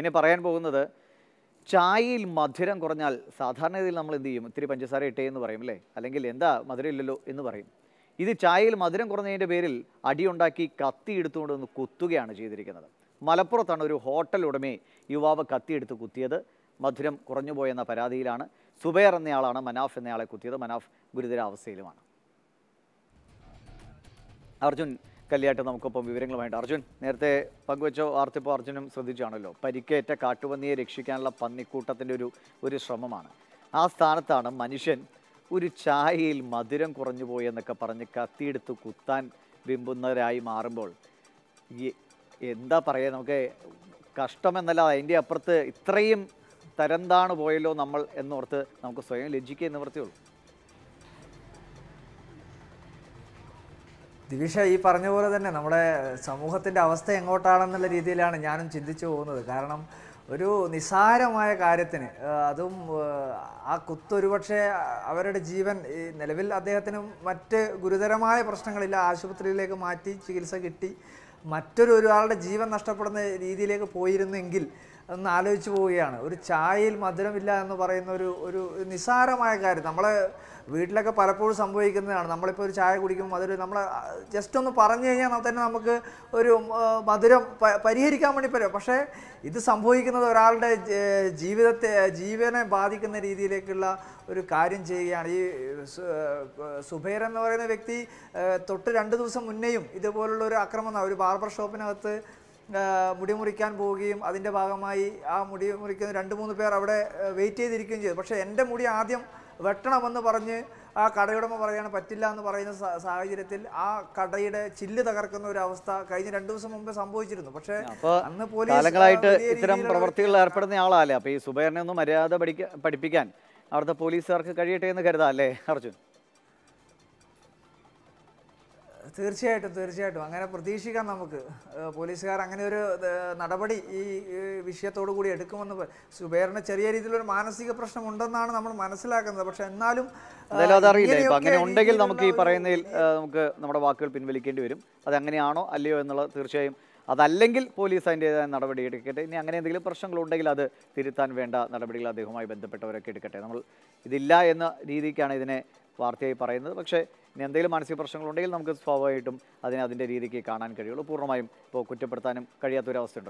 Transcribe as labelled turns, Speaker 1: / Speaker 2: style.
Speaker 1: ഇനി പറയാൻ പോകുന്നത് ചായയിൽ മധുരം കുറഞ്ഞാൽ സാധാരണഗതിയിൽ നമ്മൾ എന്ത് ചെയ്യും ഇത്തിരി പഞ്ചസാര ഇട്ടേ എന്ന് പറയും അല്ലേ അല്ലെങ്കിൽ എന്താ മധുരം ഇല്ലല്ലോ എന്ന് പറയും ഇത് ചായയിൽ മധുരം കുറഞ്ഞതിൻ്റെ പേരിൽ അടിയുണ്ടാക്കി കത്തി എടുത്തുകൊണ്ട് ഒന്ന് കുത്തുകയാണ് ചെയ്തിരിക്കുന്നത് മലപ്പുറത്താണ് ഒരു ഹോട്ടൽ ഉടമയെ യുവാവ് കത്തിയെടുത്ത് കുത്തിയത് മധുരം പോയെന്ന പരാതിയിലാണ് സുബൈർ എന്നയാളാണ് മനാഫ് എന്നയാളെ കുത്തിയത് മനാഫ് ഗുരുതരാവസ്ഥയിലുമാണ് അർജുൻ കല്യാട്ട് നമുക്കൊപ്പം വിവരങ്ങളുമായിട്ട് അർജുൻ നേരത്തെ പങ്കുവച്ച വാർത്തിപ്പോൾ അർജുനും ശ്രദ്ധിച്ചാണല്ലോ പരിക്കേറ്റ കാട്ടുപന്നിയെ രക്ഷിക്കാനുള്ള പന്നിക്കൂട്ടത്തിൻ്റെ ഒരു ഒരു ശ്രമമാണ് ആ സ്ഥാനത്താണ് മനുഷ്യൻ ഒരു ചായയിൽ മധുരം കുറഞ്ഞു പോയി എന്നൊക്കെ പറഞ്ഞ് കത്തിയെടുത്ത് കുത്താൻ വിമ്പുന്നവരായി മാറുമ്പോൾ ഈ എന്താ പറയുക നമുക്ക് കഷ്ടമെന്നല്ല അതിൻ്റെ അപ്പുറത്ത് ഇത്രയും താണ് പോയല്ലോ നമ്മൾ എന്നോർത്ത് നമുക്ക് സ്വയം ലജ്ജിക്കുക എന്ന് വൃത്തിയുള്ളൂ
Speaker 2: ദിവിഷ ഈ പറഞ്ഞ പോലെ തന്നെ നമ്മുടെ സമൂഹത്തിൻ്റെ അവസ്ഥ എങ്ങോട്ടാണെന്നുള്ള രീതിയിലാണ് ഞാനും ചിന്തിച്ചു പോകുന്നത് കാരണം ഒരു നിസാരമായ കാര്യത്തിന് അതും ആ കുത്തൊരുപക്ഷെ അവരുടെ ജീവൻ നിലവിൽ അദ്ദേഹത്തിനും മറ്റ് ഗുരുതരമായ പ്രശ്നങ്ങളില്ല ആശുപത്രിയിലേക്ക് മാറ്റി ചികിത്സ കിട്ടി മറ്റൊരു ഒരാളുടെ ജീവൻ നഷ്ടപ്പെടുന്ന രീതിയിലേക്ക് പോയിരുന്നെങ്കിൽ ഒന്ന് ആലോചിച്ച് പോവുകയാണ് ഒരു ചായയിൽ മധുരമില്ല എന്ന് പറയുന്ന ഒരു ഒരു നിസ്സാരമായ കാര്യം നമ്മളെ വീട്ടിലൊക്കെ പലപ്പോഴും സംഭവിക്കുന്നതാണ് നമ്മളിപ്പോൾ ഒരു ചായ കുടിക്കും മധുരം നമ്മൾ ജസ്റ്റ് ഒന്ന് പറഞ്ഞു കഴിഞ്ഞാൽ തന്നെ നമുക്ക് ഒരു മധുരം പരിഹരിക്കാൻ വേണ്ടി പറ്റും പക്ഷേ ഇത് സംഭവിക്കുന്നത് ഒരാളുടെ ജീവിതത്തെ ജീവനെ ബാധിക്കുന്ന രീതിയിലേക്കുള്ള ഒരു കാര്യം ചെയ്യുകയാണ് ഈ സുബൈർ എന്ന് പറയുന്ന വ്യക്തി തൊട്ട് രണ്ട് ദിവസം മുന്നേയും ഇതുപോലുള്ള ഒരു ആക്രമണം ഒരു ബാർബർ ഷോപ്പിനകത്ത് മുടി മുറിക്കാൻ പോവുകയും അതിൻ്റെ ഭാഗമായി ആ മുടി മുറിക്കുന്ന രണ്ട് മൂന്ന് പേർ അവിടെ വെയിറ്റ് ചെയ്തിരിക്കുകയും ചെയ്തു പക്ഷേ എൻ്റെ മുടി ആദ്യം വെട്ടണമെന്ന് പറഞ്ഞ് ആ കടയുടമ പറയാണ് പറ്റില്ല എന്ന് പറയുന്ന സാഹചര്യത്തിൽ ആ കടയുടെ ചില്ല് തകർക്കുന്ന ഒരു അവസ്ഥ കഴിഞ്ഞ രണ്ടു ദിവസം മുമ്പ് സംഭവിച്ചിരുന്നു പക്ഷേ അന്ന് പോലീസ് ഇത്തരം
Speaker 1: പ്രവർത്തികളിൽ ഏർപ്പെടുന്ന ആളാല്ലേ അപ്പൊ ഈ സുബൈറിനെ ഒന്ന് മര്യാദ പഠിക്കാൻ പഠിപ്പിക്കാൻ അവിടുത്തെ പോലീസുകാർക്ക് കഴിയട്ടെ എന്ന് കരുതാം അല്ലേ അർജുൻ തീർച്ചയായിട്ടും
Speaker 2: തീർച്ചയായിട്ടും അങ്ങനെ പ്രതീക്ഷിക്കാം നമുക്ക് പോലീസുകാർ അങ്ങനെ ഒരു നടപടി ഈ വിഷയത്തോടു കൂടി എടുക്കുമെന്ന് സുബേറിന് ചെറിയ രീതിയിലൊരു മാനസിക പ്രശ്നം ഉണ്ടെന്നാണ് നമ്മൾ മനസ്സിലാക്കുന്നത് പക്ഷെ എന്നാലും
Speaker 1: അങ്ങനെ ഉണ്ടെങ്കിൽ നമുക്ക് ഈ പറയുന്നതിൽ നമുക്ക് നമ്മുടെ വാക്കുകൾ പിൻവലിക്കേണ്ടി വരും അത് അങ്ങനെയാണോ അല്ലയോ എന്നുള്ളത് തീർച്ചയായും അതല്ലെങ്കിൽ പോലീസ് അതിൻ്റെതായ നടപടി എടുക്കട്ടെ ഇനി അങ്ങനെ എന്തെങ്കിലും പ്രശ്നങ്ങളുണ്ടെങ്കിൽ അത് തിരുത്താൻ വേണ്ട നടപടികൾ അദ്ദേഹവുമായി ബന്ധപ്പെട്ടവരൊക്കെ എടുക്കട്ടെ നമ്മൾ ഇതില്ല എന്ന രീതിക്കാണ് ഇതിനെ വാർത്തയായി പറയുന്നത് പക്ഷേ ഇനി എന്തെങ്കിലും മാനസിക പ്രശ്നങ്ങളുണ്ടെങ്കിൽ നമുക്ക് സ്വാഭാവികമായിട്ടും അതിനെ അതിൻ്റെ രീതിക്ക് കാണാൻ കഴിയുള്ളൂ പൂർണ്ണമായും ഇപ്പോൾ കുറ്റപ്പെടുത്താനും കഴിയാത്തൊരവസ്ഥയുണ്ട്